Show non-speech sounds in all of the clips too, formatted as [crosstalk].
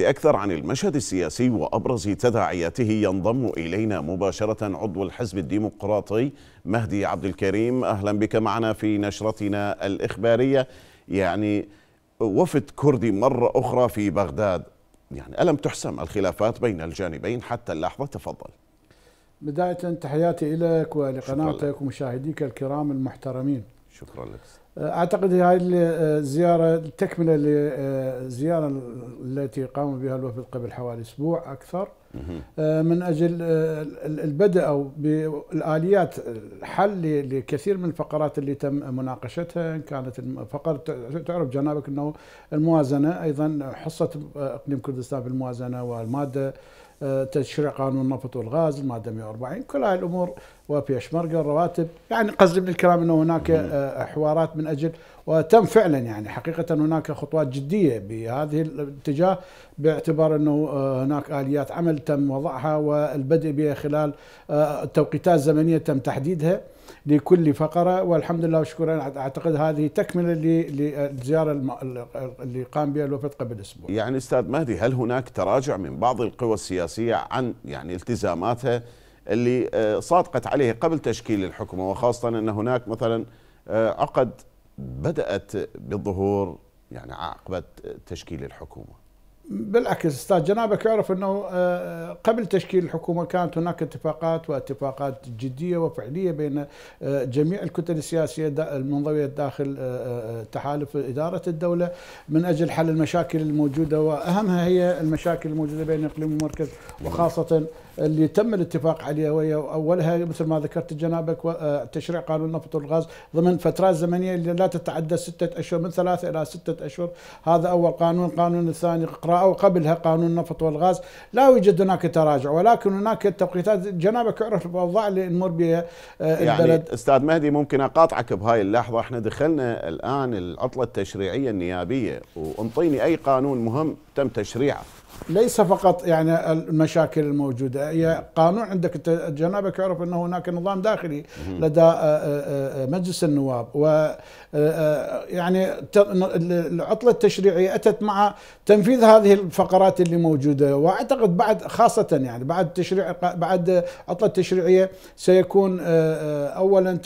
لأكثر عن المشهد السياسي وأبرز تداعياته ينضم إلينا مباشرة عضو الحزب الديمقراطي مهدي عبد الكريم أهلا بك معنا في نشرتنا الإخبارية يعني وفد كردي مرة أخرى في بغداد يعني ألم تحسم الخلافات بين الجانبين حتى اللحظة تفضل بداية تحياتي لك ولقناتك ومشاهديك الكرام المحترمين شكرا لك اعتقد هذه الزياره آه، تكمله للزياره آه، التي قام بها الوفد قبل حوالي اسبوع اكثر آه، من اجل البدء او بالاليات الحل لكثير من الفقرات اللي تم مناقشتها كانت فقره تعرف جنابك انه الموازنه ايضا حصه اقليم كردستان في الموازنه والماده آه، تشريع قانون النفط والغاز الماده 140 كل هاي الامور وبيشمركه الرواتب يعني قصدي من الكلام انه هناك آه، حوارات من اجل وتم فعلا يعني حقيقه هناك خطوات جديه بهذه الاتجاه باعتبار انه آه، هناك اليات عمل تم وضعها والبدء بها خلال توقيتات زمنيه تم تحديدها لكل فقرة والحمد لله وشكرا أعتقد هذه تكملة للزيارة اللي قام بها الوفد قبل أسبوع يعني أستاذ مهدي هل هناك تراجع من بعض القوى السياسية عن يعني التزاماتها اللي آه، صادقت عليه قبل تشكيل الحكومة وخاصة أن هناك مثلا آه، عقد بدأت بالظهور يعني عقبة تشكيل الحكومة بالعكس استاذ جنابك يعرف انه آه، آه، قبل تشكيل الحكومه كانت هناك اتفاقات واتفاقات جديه وفعليه بين آه، جميع الكتل السياسيه المنضويه داخل تحالف اداره الدوله من اجل حل المشاكل الموجوده واهمها هي المشاكل الموجوده بين الاقليم والمركز وخاصه اللي تم الاتفاق عليها وهي اولها مثل ما ذكرت جنابك تشريع قانون النفط والغاز ضمن فترات زمنيه اللي لا تتعدى سته اشهر من ثلاثه الى سته اشهر هذا اول قانون القانون الثاني اقرار أو قبلها قانون النفط والغاز لا يوجد هناك تراجع ولكن هناك توقيتات جنابك يعرف الأوضاع اللي نمر بها آه، يعني البلد يعني أستاذ مهدي ممكن أقاطعك بهاي اللحظة احنا دخلنا الآن العطلة التشريعية النيابية وانطيني أي قانون مهم تم تشريعه ليس فقط يعني المشاكل الموجوده هي قانون عندك جنابك يعرف ان هناك نظام داخلي لدى آه، آه، آه، مجلس النواب و يعني العطله التشريعيه اتت مع تنفيذ هذه الفقرات اللي موجوده واعتقد بعد خاصه يعني بعد تشريع بعد عطله تشريعيه سيكون اولا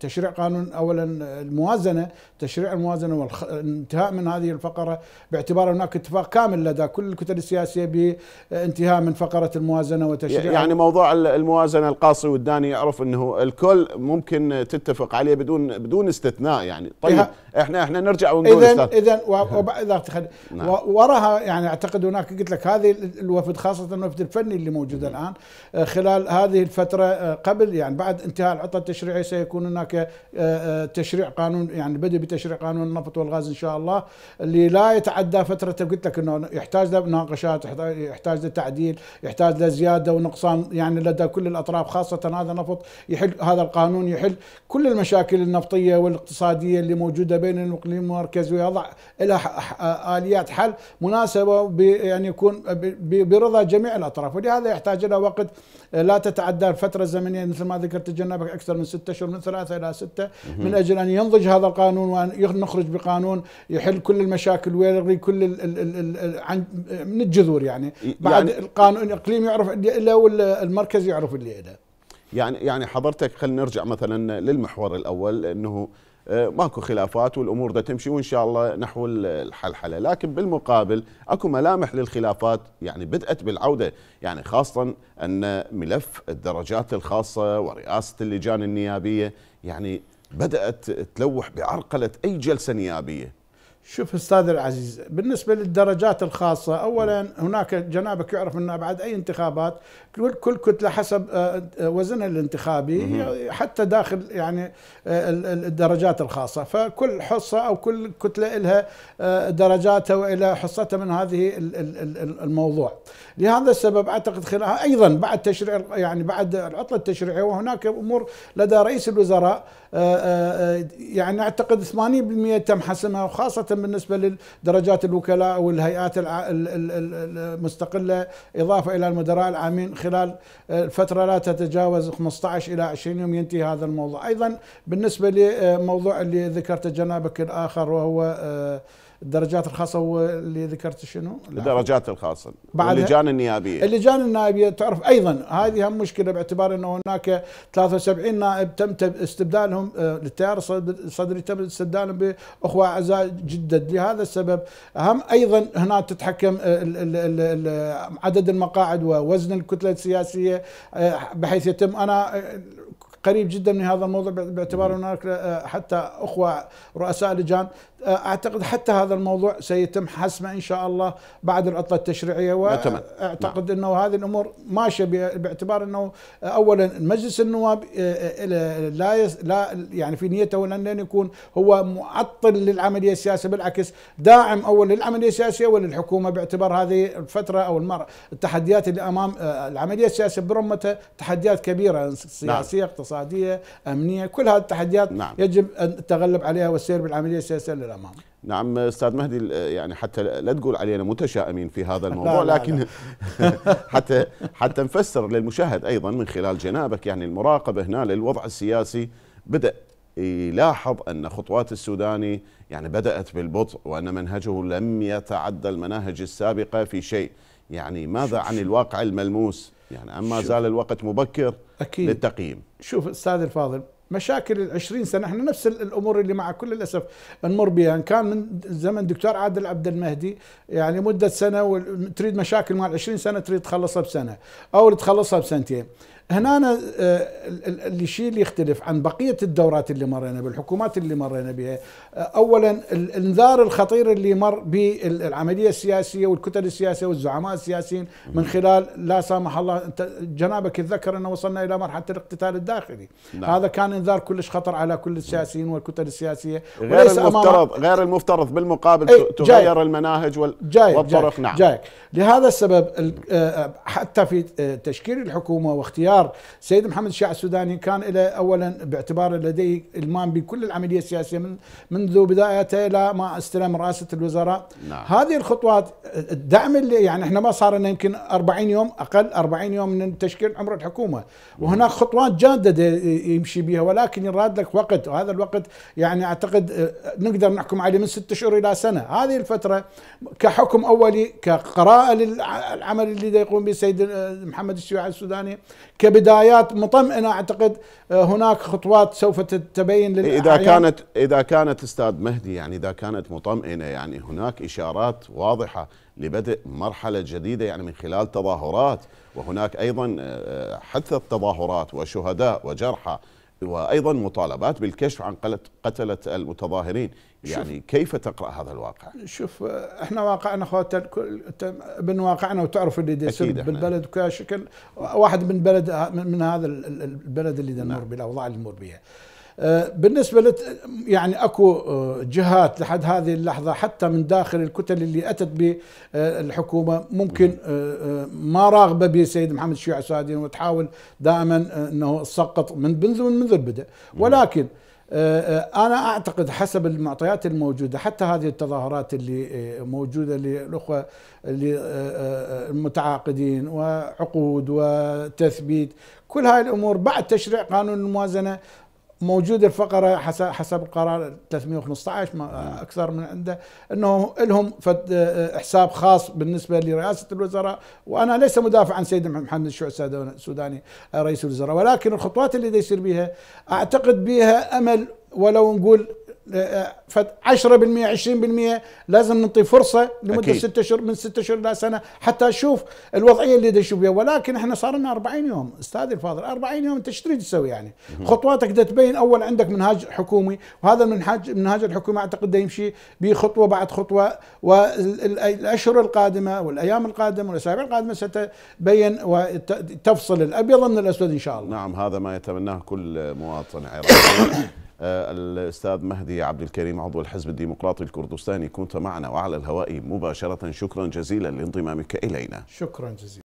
تشريع قانون اولا الموازنه تشريع الموازنه والانتهاء من هذه الفقره باعتبار هناك اتفاق كامل لدى كل الكتل السياسيه بانتهاء من فقره الموازنه وتشريع يعني موضوع الموازنه القاصي والداني يعرف انه الكل ممكن تتفق عليه بدون بدون استثناء يعني طيب احنا احنا نرجع ونقول اذا اذا وبعد نعم. وراها يعني اعتقد هناك قلت لك هذه الوفد خاصه الوفد الفني اللي موجود مم. الان آه، خلال هذه الفتره آه، قبل يعني بعد انتهاء العطله التشريعيه سيكون هناك آه، تشريع قانون يعني بدا بتشريع قانون النفط والغاز ان شاء الله اللي لا يتعدى فتره قلت لك انه يحتاج لمناقشات يحتاج لتعديل يحتاج لزياده ونقصان يعني لدى كل الاطراف خاصه هذا النفط يحل هذا القانون يحل كل المشاكل النفطيه والاقتصاديه اللي موجوده بين الاقليم والمركز ويضع لها اليات حل مناسبه يعني يكون برضا جميع الاطراف ولهذا يحتاج الى وقت لا تتعدى الفتره الزمنيه مثل ما ذكرت تجنبك اكثر من ستة اشهر من ثلاثه الى سته من اجل ان ينضج هذا القانون وان نخرج بقانون يحل كل المشاكل ويلغي كل ال ال ال الـ عن من الجذور يعني بعد يعني القانون الاقليمي يعرف اللي له والمركز يعرف اللي له يعني يعني حضرتك خلينا نرجع مثلا للمحور الاول انه آه، ماكو خلافات والامور ده تمشي وان شاء الله نحو الحلحله، لكن بالمقابل اكو ملامح للخلافات يعني بدات بالعوده، يعني خاصه ان ملف الدرجات الخاصه ورئاسه اللجان النيابيه يعني بدأت تلوح بعرقلة أي جلسة نيابية شوف استاذ العزيز بالنسبه للدرجات الخاصه اولا هناك جنابك يعرف انه بعد اي انتخابات كل كتله حسب آه، آه، وزنها الانتخابي يعني حتى داخل يعني آه، الدرجات الخاصه فكل حصه او كل كتله لها درجاتها والى حصتها من هذه الموضوع لهذا السبب اعتقد خلال ايضا بعد تشريع يعني بعد العطله التشريعيه وهناك امور لدى رئيس الوزراء يعني اعتقد 80% تم حسمها وخاصه بالنسبة لدرجات الوكلاء والهيئات المستقلة إضافة إلى المدراء العامين خلال فترة لا تتجاوز 15 إلى 20 يوم ينتهي هذا الموضوع أيضا بالنسبة لموضوع اللي ذكرته جنابك الآخر وهو آه، الدرجات الخاصه هو اللي ذكرت شنو؟ الدرجات الخاصه اللجان النيابيه اللجان النيابية تعرف ايضا هذه هم مشكله باعتبار انه هناك 73 نائب تم استبدالهم آه، للتيار الصدري تم استبدالهم باخوه اعزاء جدا لهذا السبب هم ايضا هنا تتحكم آه، عدد المقاعد ووزن الكتله السياسيه آه، بحيث يتم انا قريب جدا من هذا الموضوع باعتبار هناك حتى اخوه رؤساء لجان آه، اعتقد حتى هذا الموضوع سيتم حسمه ان شاء الله بعد العطله التشريعيه نعم، واعتقد انه هذه الامور ماشيه باعتبار انه اولا مجلس النواب آه، آه، لا لا يعني في نيته ان يكون هو معطل للعمليه السياسيه بالعكس داعم اول للعمليه السياسيه وللحكومه باعتبار هذه الفتره او المر... التحديات اللي امام العمليه السياسيه برمتها تحديات كبيره نعم. سياسيه نعم. اقتصاديه امنيه كل هذه التحديات نعم. يجب ان تغلب عليها والسير بالعمليه السياسيه للأمام. امامه نعم استاذ مهدي يعني حتى لا تقول علينا متشائمين في هذا [laughs] الموضوع لا لكن لا لا. [laughs] حتى حتى نفسر للمشاهد ايضا من خلال جنابك يعني المراقبه هنا للوضع السياسي بدا يلاحظ ان خطوات السوداني يعني بدات بالبطء وان منهجه لم يتعدى المناهج السابقه في شيء يعني ماذا عن الواقع الملموس يعني اما زال الوقت مبكر أكيد للتقييم شوف استاذ الفاضل مشاكل العشرين سنة احنا نفس الأمور اللي مع كل الأسف نمر بها إن كان من زمن دكتور عادل عبد المهدي يعني مدة سنة تريد مشاكل مع العشرين سنة تريد تخلصها بسنة أو تخلصها بسنتين هنا أنا آه، الشيء اللي يختلف عن بقية الدورات اللي مرينا بالحكومات اللي مرينا بها آه، أولا الانذار الخطير اللي مر بالعملية السياسية والكتل السياسية والزعماء السياسيين من خلال لا سامح الله جنابك يتذكر أنه وصلنا إلى مرحلة الاقتتال الداخلي نعم. هذا كان انذار كلش خطر على كل السياسيين والكتل السياسية غير المفترض غير المفترض بالمقابل إيه، تغير المناهج وال... جايك والطرق نعم. جاي نعم جايك. لهذا السبب آه، حتى في تشكيل الحكومة واختيار القرار سيد محمد الشاع السوداني كان إلى أولا باعتبار لديه المام بكل العملية السياسية من منذ بدايته إلى ما استلم رئاسة الوزراء نعم. هذه الخطوات الدعم اللي يعني احنا ما صار لنا يمكن 40 يوم أقل 40 يوم من تشكيل عمر الحكومة وهناك خطوات جادة يمشي بها ولكن يراد لك وقت وهذا الوقت يعني أعتقد آه، نقدر نحكم عليه من ست شهور إلى سنة هذه الفترة كحكم أولي كقراءة للعمل اللي يقوم به السيد آه، محمد الشيوعي السوداني ك كبدايات مطمئنه اعتقد آه، هناك خطوات سوف تتبين اذا كانت اذا كانت استاذ مهدي يعني اذا كانت مطمئنه يعني هناك اشارات واضحه لبدء مرحله جديده يعني من خلال تظاهرات وهناك ايضا آه، آه، حث التظاهرات وشهداء وجرحى وايضا مطالبات بالكشف عن قتله المتظاهرين يعني كيف تقرا هذا الواقع شوف احنا واقعنا خواتن من واقعنا وتعرف اللي يصير بالبلد كشكل واحد من بلد من هذا البلد اللي نعم. نمر بالأوضاع اللي نمر بها آه، بالنسبة لت يعني أكو آه، جهات لحد هذه اللحظة حتى من داخل الكتل اللي أتت بالحكومة آه، ممكن ما راغبة به محمد الشيوعي السعدين وتحاول دائما أنه تسقط من منذ منذ البدء ولكن أنا أعتقد حسب المعطيات الموجودة حتى هذه التظاهرات اللي موجودة للأخوة المتعاقدين وعقود وتثبيت كل هاي الأمور بعد تشريع قانون الموازنة موجود الفقره حسب حسب القرار 315 ما اكثر من عنده انه لهم حساب خاص بالنسبه لرئاسه الوزراء وانا ليس مدافع عن سيد محمد الشيوعي السوداني رئيس الوزراء ولكن الخطوات اللي يصير بها اعتقد بها امل ولو نقول ف 10% 20% لازم نعطي فرصه لمده ست اشهر من ست اشهر الى سنه حتى اشوف الوضعيه اللي نشوف فيها ولكن احنا صار لنا 40 يوم استاذي الفاضل 40 يوم انت ايش تريد تسوي يعني؟ خطواتك ده تبين اول عندك منهاج حكومي وهذا المنهاج منهاج الحكومه اعتقد يمشي بخطوه بعد خطوه والاشهر القادمه والايام القادمه والاسابيع القادمه ستبين وتفصل الابيض من الاسود ان شاء الله. نعم هذا ما يتمناه كل مواطن عراقي آه، الأستاذ مهدي عبد الكريم عضو الحزب الديمقراطي الكردستاني كنت معنا وعلى الهواء مباشرة شكرا جزيلا لانضمامك إلينا شكرا جزيلا